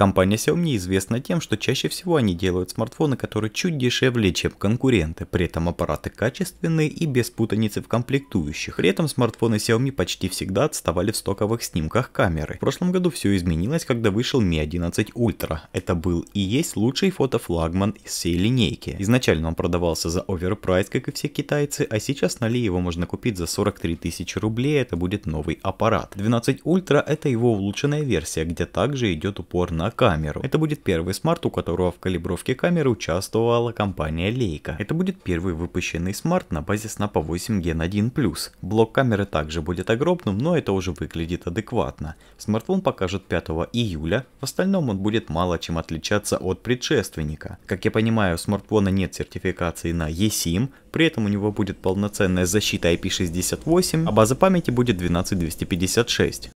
Компания Xiaomi известна тем, что чаще всего они делают смартфоны, которые чуть дешевле, чем конкуренты, при этом аппараты качественные и без путаницы в комплектующих. При этом смартфоны Xiaomi почти всегда отставали в стоковых снимках камеры. В прошлом году все изменилось, когда вышел Mi 11 Ultra. Это был и есть лучший фотофлагман из всей линейки. Изначально он продавался за оверпрайс, как и все китайцы, а сейчас на Ли его можно купить за 43 тысячи рублей, это будет новый аппарат. 12 Ultra это его улучшенная версия, где также идет упор на камеру. Это будет первый смарт, у которого в калибровке камеры участвовала компания Leica. Это будет первый выпущенный смарт на базе Snap 8 Gen 1 Plus. Блок камеры также будет огромным, но это уже выглядит адекватно. Смартфон покажет 5 июля, в остальном он будет мало чем отличаться от предшественника. Как я понимаю, у смартфона нет сертификации на eSIM, при этом у него будет полноценная защита IP68, а база памяти будет 12256.